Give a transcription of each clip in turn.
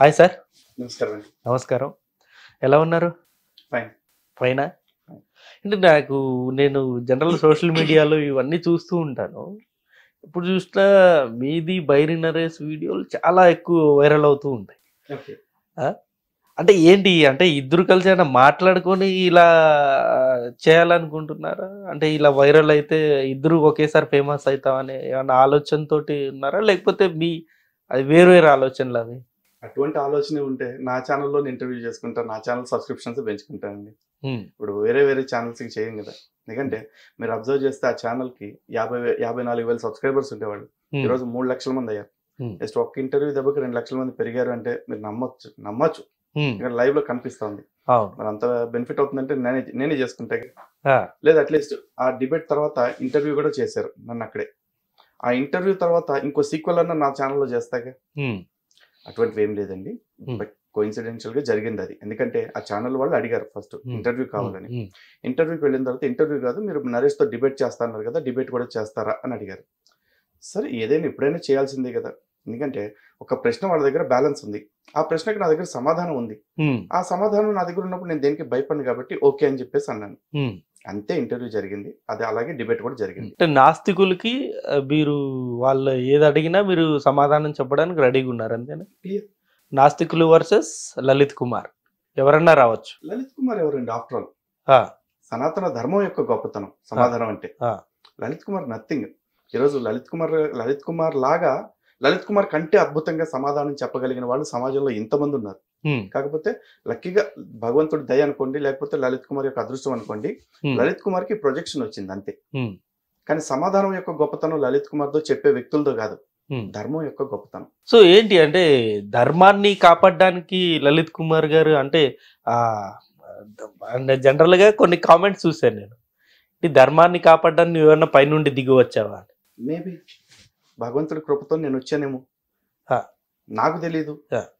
hi sir నమస్కారం నమస్కారం ఎలా ఉన్నారు ఫైన్ ఫైనా అంటే నాకు నేను జనరల్ సోషల్ మీడియాలో ఇవన్నీ చూస్తూ ఉంటాను ఇప్పుడు చూసినా మీది బైరినరేస్ వీడియోలు చాలా ఎక్కువ వైరల్ అవుతూ ఉంటాయి అంటే ఏంటి అంటే ఇద్దరు కలిసి అయినా మాట్లాడుకొని ఇలా చేయాలనుకుంటున్నారా అంటే ఇలా వైరల్ అయితే ఇద్దరు ఒకేసారి ఫేమస్ అవుతామని ఏమన్నా ఆలోచనతోటి ఉన్నారా లేకపోతే మీ అది వేరు వేరు ఆలోచనలు అవి అటువంటి ఆలోచన ఉంటే నా ఛానల్లో ఇంటర్వ్యూ చేసుకుంటా నా ఛానల్ సబ్స్క్రిప్షన్స్ పెంచుకుంటానండి ఇప్పుడు వేరే వేరే ఛానల్స్కి చేయం కదా ఎందుకంటే మీరు అబ్జర్వ్ చేస్తే ఆ కి యాభై యాభై నాలుగు వేల సబ్స్క్రైబర్స్ ఉండేవాళ్ళు ఈరోజు మూడు లక్షల మంది అయ్యారు జస్ట్ ఒక్క ఇంటర్వ్యూ దెబ్బకి రెండు లక్షల మంది పెరిగారు అంటే మీరు నమ్మొచ్చు నమ్మచ్చు ఇక్కడ లైవ్ లో కనిపిస్తుంది మరి అంత బెనిఫిట్ అవుతుందంటే నేనే నేనే చేసుకుంటా లేదు అట్లీస్ట్ ఆ డిబేట్ తర్వాత ఇంటర్వ్యూ కూడా చేశారు నన్ను అక్కడే ఆ ఇంటర్వ్యూ తర్వాత ఇంకో సీక్వెల్ అన్న నా ఛానల్లో చేస్తాగా అటువంటివి ఏం లేదండి బట్ కోయిన్సిడెన్షియల్ గా జరిగింది అది ఎందుకంటే ఆ ఛానల్ వాళ్ళు అడిగారు ఫస్ట్ ఇంటర్వ్యూ కావాలని ఇంటర్వ్యూకి వెళ్ళిన తర్వాత ఇంటర్వ్యూ కాదు మీరు నరేష్ తో డిబేట్ చేస్తా అన్నారు కదా డిబేట్ కూడా చేస్తారా అని అడిగారు సరే ఏదైనా ఎప్పుడైనా చేయాల్సిందే కదా ఎందుకంటే ఒక ప్రశ్న వాళ్ళ దగ్గర బ్యాలెన్స్ ఉంది ఆ ప్రశ్నకి నా దగ్గర సమాధానం ఉంది ఆ సమాధానం నా దగ్గర ఉన్నప్పుడు నేను దేనికి భయపడి కాబట్టి ఓకే అని చెప్పేసి అన్నాను అంతే ఇంటర్వ్యూ జరిగింది అది అలాగే డిబేట్ కూడా జరిగింది అంటే నాస్తికులకి మీరు వాళ్ళు ఏది అడిగినా మీరు సమాధానం చెప్పడానికి రెడీగా ఉన్నారు అంతేనా నాస్తికులు వర్సెస్ లలిత్ కుమార్ ఎవరన్నా రావచ్చు లలిత్ కుమార్ ఎవరండి ఆఫ్టర్ ఆల్ సనాతన ధర్మం యొక్క గొప్పతనం సమాధానం అంటే లలిత్ కుమార్ నథింగ్ ఈరోజు లలిత్ కుమార్ లలిత్ కుమార్ లాగా లలిత్ కుమార్ కంటే అద్భుతంగా సమాధానం చెప్పగలిగిన వాళ్ళు సమాజంలో ఇంతమంది ఉన్నారు కాకపోతే లక్కీగా భగవంతుడు దయ అనుకోండి లేకపోతే లలిత్ కుమార్ యొక్క అదృష్టం అనుకోండి లలిత్ కుమార్ కి ప్రొజెక్షన్ వచ్చింది అంతే కానీ సమాధానం యొక్క గొప్పతనం లలిత్ కుమార్ తో చెప్పే వ్యక్తులతో కాదు ధర్మం యొక్క గొప్పతనం సో ఏంటి అంటే ధర్మాన్ని కాపాడడానికి లలిత్ కుమార్ గారు అంటే జనరల్ గా కొన్ని కామెంట్స్ చూశాను నేను ఈ ధర్మాన్ని కాపాడడానికి నువ్వు ఏమన్నా పైనుండి దిగి వచ్చావా మేబీ భగవంతుడి కృపతో నేను వచ్చానేమో నాకు తెలియదు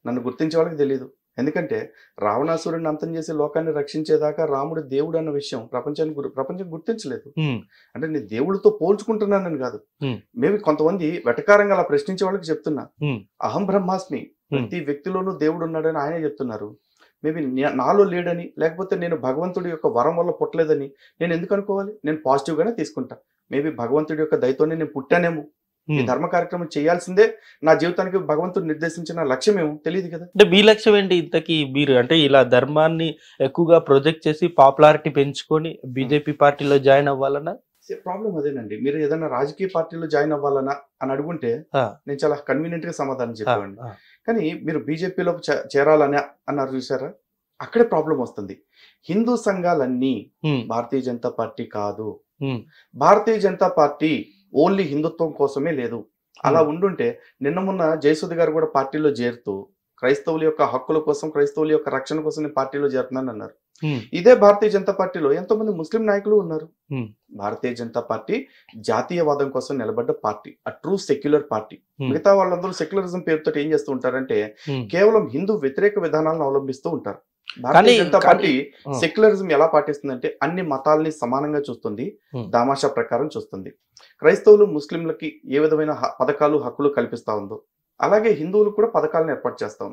నన్ను గుర్తించే వాళ్ళకి తెలియదు ఎందుకంటే రావణాసురుడిని అంతం చేసి లోకాన్ని రక్షించేదాకా రాముడు దేవుడు అన్న విషయం ప్రపంచాన్ని ప్రపంచం గుర్తించలేదు అంటే నేను దేవుడితో పోల్చుకుంటున్నానని కాదు మేబి కొంతమంది వెటకారంగా అలా ప్రశ్నించే వాళ్ళకి చెప్తున్నా అహం బ్రహ్మాస్మి ప్రతి వ్యక్తిలోనూ దేవుడు ఉన్నాడని ఆయనే చెప్తున్నారు మేబీ నాలో లేడని లేకపోతే నేను భగవంతుడి యొక్క వరం వల్ల పుట్టలేదని నేను ఎందుకు అనుకోవాలి నేను పాజిటివ్గానే తీసుకుంటా మేబీ భగవంతుడి యొక్క దయతోనే నేను పుట్టానేమో ఈ ధర్మ కార్యక్రమం చేయాల్సిందే నా జీవితానికి భగవంతుడు నిర్దేశించిన లక్ష్యం ఏమో తెలియదు కదా అంటే మీ లక్ష్యం ఏంటి ఇంతకీ మీరు అంటే ఇలా ధర్మాన్ని ఎక్కువగా ప్రొజెక్ట్ చేసి పాపులారిటీ పెంచుకొని బీజేపీ పార్టీలో జాయిన్ అవ్వాలన్నా ప్రాబ్లం అదేనండి మీరు ఏదైనా రాజకీయ పార్టీలో జాయిన్ అవ్వాలనా అని అడుగుంటే నేను చాలా కన్వీనియంట్ గా సమాధానం చెప్పేవాడిని కానీ మీరు బీజేపీలో చేరాలని అన్నారు చూసారా అక్కడే ప్రాబ్లం వస్తుంది హిందూ సంఘాలన్నీ భారతీయ జనతా పార్టీ కాదు భారతీయ జనతా పార్టీ ఓన్లీ హిందుత్వం కోసమే లేదు అలా ఉండుంటే నిన్న మొన్న జయసుధి గారు కూడా పార్టీలో చేరుతూ క్రైస్తవుల యొక్క హక్కుల కోసం క్రైస్తవుల యొక్క రక్షణ కోసం నేను పార్టీలో చేరుతున్నాను అన్నారు ఇదే భారతీయ జనతా పార్టీలో ఎంతో మంది ముస్లిం నాయకులు ఉన్నారు భారతీయ జనతా పార్టీ జాతీయవాదం కోసం నిలబడ్డ పార్టీ ఆ ట్రూ సెక్యులర్ పార్టీ మిగతా వాళ్ళందరూ సెక్యులరిజం పేరుతో ఏం చేస్తూ ఉంటారంటే కేవలం హిందూ వ్యతిరేక విధానాలను అవలంబిస్తూ ఉంటారు పార్టీ సెక్యులరిజం ఎలా పాటిస్తుందంటే అన్ని మతాలని సమానంగా చూస్తుంది దామాషా ప్రకారం చూస్తుంది క్రైస్తవులు ముస్లింలకి ఏ విధమైన పథకాలు హక్కులు కల్పిస్తా ఉందో అలాగే హిందువులు కూడా పథకాలను ఏర్పాటు చేస్తా